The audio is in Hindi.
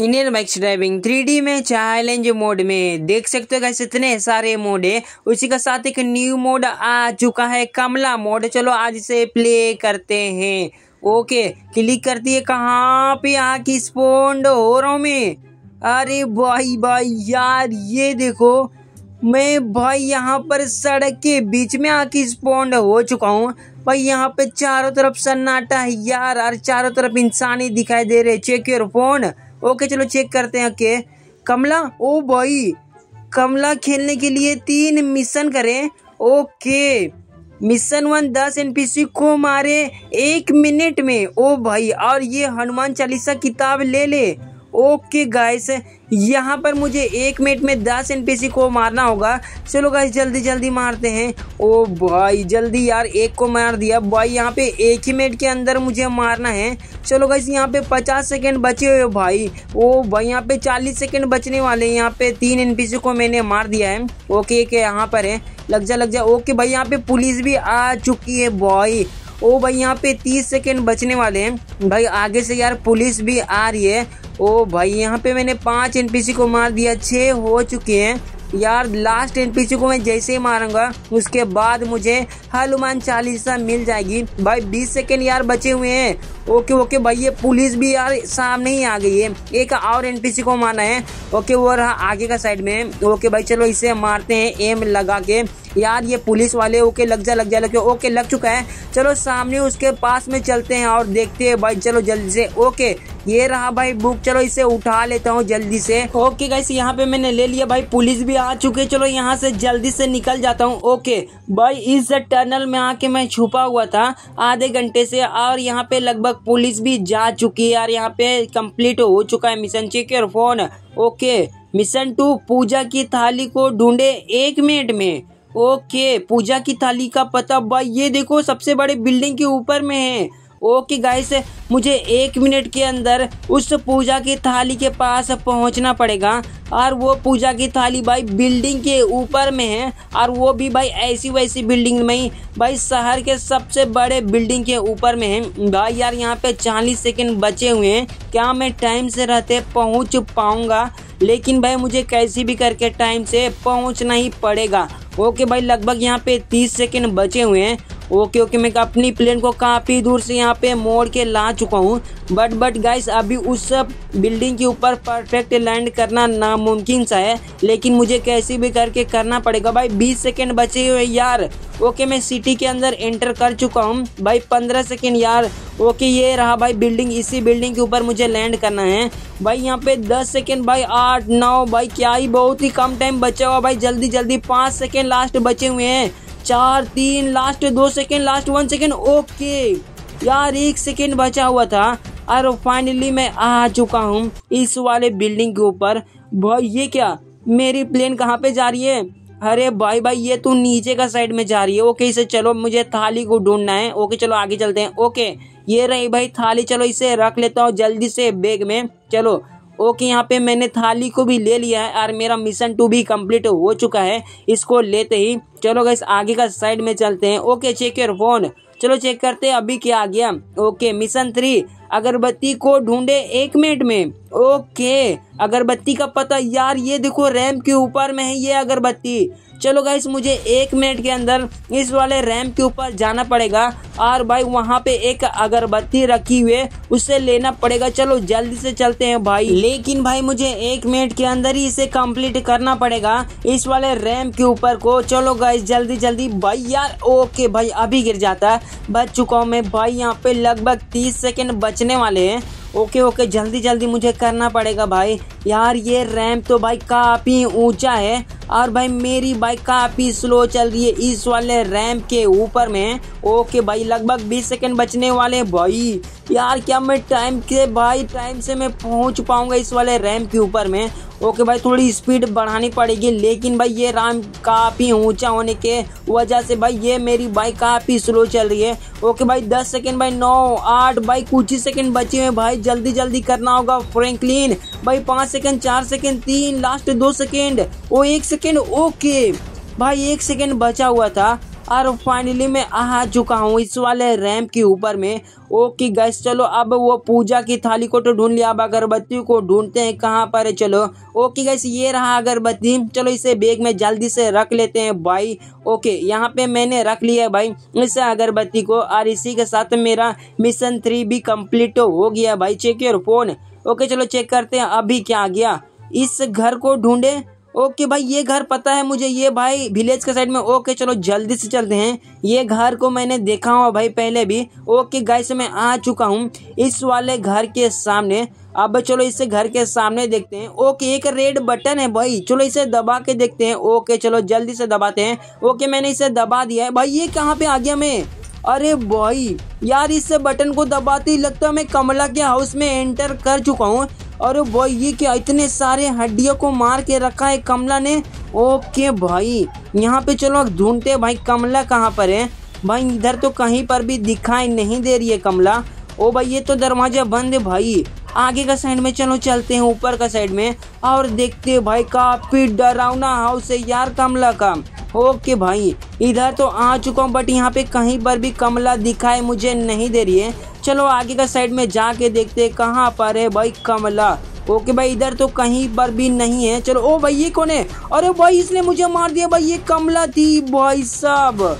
इंडियन बाइक्स ड्राइविंग थ्री में चैलेंज मोड में देख सकते हो कैसे इतने सारे मोड है उसी के साथ एक न्यू मोड आ चुका है कमला मोड चलो आज इसे प्ले करते हैं ओके क्लिक करती है कहाँ पे आके स्पोन्ड हो रहा हूँ मैं अरे भाई भाई यार ये देखो मैं भाई यहाँ पर सड़क के बीच में आके स्पोन्ड हो चुका हूँ भाई यहाँ पे चारों तरफ सन्नाटा है यार और चारों तरफ इंसान ही दिखाई दे रहे चेक योर फोन ओके चलो चेक करते हैं ओके कमला ओ भाई कमला खेलने के लिए तीन मिशन करें ओके मिशन वन दस एन को मारे एक मिनट में ओ भाई और ये हनुमान चालीसा किताब ले ले ओके गाइस यहाँ पर मुझे एक मिनट में दस एनपीसी को मारना होगा चलो गाइस जल्दी जल्दी मारते हैं ओ भाई जल्दी यार एक को मार दिया भाई यहाँ पे एक ही मिनट के अंदर मुझे मारना है चलो गाइस यहाँ पे पचास सेकेंड बचे हुए भाई ओ भाई यहाँ पे चालीस सेकेंड बचने वाले हैं यहाँ पे तीन एनपीसी को मैंने मार दिया है ओके के यहाँ पर है लग जा लग जा ओके भाई यहाँ पे पुलिस भी आ चुकी है बॉय ओ भाई यहाँ पे तीस सेकेंड बचने वाले हैं भाई आगे से यार पुलिस भी आ रही है ओ भाई यहाँ पे मैंने पांच एनपीसी को मार दिया छह हो चुके हैं यार लास्ट एन को मैं जैसे ही मारूंगा उसके बाद मुझे हनुमान चालीसा मिल जाएगी भाई बीस सेकेंड यार बचे हुए हैं ओके ओके भाई ये पुलिस भी यार सामने ही आ गई है एक और एन को मारना है ओके वो रहा आगे का साइड में ओके भाई चलो इसे मारते हैं एम लगा के यार ये पुलिस वाले ओके लग जा लग जा लग ओके लग चुका है चलो सामने उसके पास में चलते हैं और देखते हैं भाई चलो जल्दी से ओके ये रहा भाई बुक चलो इसे उठा लेता हूँ जल्दी से ओके गाइस यहाँ पे मैंने ले लिया भाई पुलिस भी आ चुके चलो यहाँ से जल्दी से निकल जाता हूँ ओके भाई इस टनल में आके मैं छुपा हुआ था आधे घंटे से और यहाँ पे लगभग पुलिस भी जा चुकी है यार यहाँ पे कम्प्लीट हो चुका है मिशन चेक और फोन ओके मिशन टू पूजा की थाली को ढूंढे एक मिनट में ओके पूजा की थाली का पता भाई ये देखो सबसे बड़े बिल्डिंग के ऊपर में है ओके गाइस मुझे एक मिनट के अंदर उस पूजा की थाली के पास पहुंचना पड़ेगा और वो पूजा की थाली भाई बिल्डिंग के ऊपर में है और वो भी भाई ऐसी वैसी बिल्डिंग में ही भाई शहर के सबसे बड़े बिल्डिंग के ऊपर में है भाई यार यहाँ पे चालीस सेकेंड बचे हुए हैं क्या मैं टाइम से रहते पहुँच पाऊँगा लेकिन भाई मुझे कैसी भी करके टाइम से पहुँचना ही पड़ेगा ओके भाई लगभग यहाँ पे तीस सेकेंड बचे हुए हैं ओके ओके मैं अपनी प्लेन को काफ़ी दूर से यहाँ पे मोड़ के ला चुका हूँ बट बट गाइस अभी उस बिल्डिंग के ऊपर परफेक्ट लैंड करना नामुमकिन सा है लेकिन मुझे कैसे भी करके करना पड़ेगा भाई बीस सेकेंड बचे हुए यार ओके मैं सिटी के अंदर एंटर कर चुका हूँ भाई पंद्रह सेकेंड यार ओके ये रहा भाई बिल्डिंग इसी बिल्डिंग के ऊपर मुझे लैंड करना है भाई यहाँ पे दस सेकेंड भाई आठ नौ भाई क्या ही बहुत ही कम टाइम बचा हुआ भाई जल्दी जल्दी पाँच सेकेंड लास्ट बचे हुए हैं चार तीन लास्ट दो second last one second okay यार एक सेकेंड बचा हुआ था और फाइनली मैं आ चुका हूँ इस वाले बिल्डिंग के ऊपर भाई ये क्या मेरी प्लेन कहाँ पे जा रही है अरे भाई भाई ये तो नीचे का साइड में जा रही है ओके इसे चलो मुझे थाली को ढूंढना है ओके चलो आगे चलते हैं ओके ये रही भाई थाली चलो इसे रख लेता हूँ जल्दी से बैग में चलो ओके यहाँ पे मैंने थाली को भी ले लिया है और मेरा मिशन टू भी कंप्लीट हो चुका है इसको लेते ही चलो गैस आगे का साइड में चलते हैं ओके चेक योर फोन चलो चेक करते हैं अभी क्या आ गया ओके मिशन थ्री अगरबत्ती को ढूंढे एक मिनट में ओके अगरबत्ती का पता यार ये देखो रैम के ऊपर में है ये अगरबत्ती चलो गाइस मुझे एक मिनट के अंदर इस वाले रैम्प के ऊपर जाना पड़ेगा और भाई वहाँ पे एक अगरबत्ती रखी हुई है उसे लेना पड़ेगा चलो जल्दी से चलते हैं भाई लेकिन भाई मुझे एक मिनट के अंदर ही इसे कंप्लीट करना पड़ेगा इस वाले रैम्प के ऊपर को चलो गाइस जल्दी जल्दी भाई यार ओके भाई अभी गिर जाता है बच चुका हूँ मैं भाई यहाँ पे लगभग तीस सेकेंड बचने वाले हैं ओके ओके जल्दी जल्दी मुझे करना पड़ेगा भाई यार ये रैम्प तो भाई काफ़ी ऊंचा है और भाई मेरी बाइक काफ़ी स्लो चल रही है इस वाले रैम के ऊपर में ओके भाई लगभग 20 सेकंड बचने वाले भाई यार क्या मैं टाइम के भाई टाइम से मैं पहुंच पाऊंगा इस वाले रैम के ऊपर में ओके भाई थोड़ी स्पीड बढ़ानी पड़ेगी लेकिन भाई ये रैम काफ़ी ऊंचा होने के वजह से भाई ये मेरी बाइक काफ़ी स्लो चल रही है ओके भाई दस सेकेंड भाई नौ आठ भाई कुछ ही सेकेंड बचे हुए भाई जल्दी जल्दी करना होगा फ्रेंकलिन भाई पाँच सेकेंड चार सेकेंड तीन लास्ट दो सेकेंड ओ एक सेकेंड ओके भाई एक सेकेंड बचा हुआ था और फाइनली मैं आ चुका हूँ इस वाले रैम के ऊपर में ओके गैस चलो अब वो पूजा की थाली को तो ढूंढ लिया अब अगरबत्ती को ढूंढते हैं कहाँ पर है चलो ओके गैस ये रहा अगरबत्ती चलो इसे बैग में जल्दी से रख लेते हैं भाई ओके यहाँ पे मैंने रख लिया है भाई इस अगरबत्ती को और इसी के साथ मेरा मिशन थ्री भी कम्प्लीट हो गया भाई चेक योर फोन ओके चलो चेक करते हैं अभी क्या आ गया इस घर को ढूंढे ओके भाई ये घर पता है मुझे ये भाई विलेज के साइड में ओके चलो जल्दी से चलते हैं ये घर को मैंने देखा हुआ भाई पहले भी ओके गाय से मैं आ चुका हूँ इस वाले घर के सामने अब चलो इसे घर के सामने देखते हैं ओके एक रेड बटन है भाई चलो इसे दबा के देखते हैं ओके चलो जल्दी से दबाते हैं ओके मैंने इसे दबा दिया है भाई ये कहाँ पे आ गया मैं अरे भाई यार इस बटन को दबाते ही लगता है मैं कमला के हाउस में एंटर कर चुका हूँ अरे भाई ये क्या इतने सारे हड्डियों को मार के रखा है कमला ने ओके भाई यहाँ पे चलो ढूंढते भाई कमला कहाँ पर है भाई इधर तो कहीं पर भी दिखाई नहीं दे रही है कमला ओ भाई ये तो दरवाजा बंद है भाई आगे का साइड में चलो चलते हैं ऊपर का साइड में और देखते हैं भाई काफी डरावना हाउस है यार कमला का ओके भाई इधर तो आ चुका हूँ बट यहाँ पे कहीं पर भी कमला दिखाई मुझे नहीं दे रही है चलो आगे का साइड में जाके देखते कहाँ पर है भाई कमला ओके भाई इधर तो कहीं पर भी नहीं है चलो ओ भाई ये कौन है अरे भाई इसने मुझे मार दिया भाई ये कमला थी भाई साहब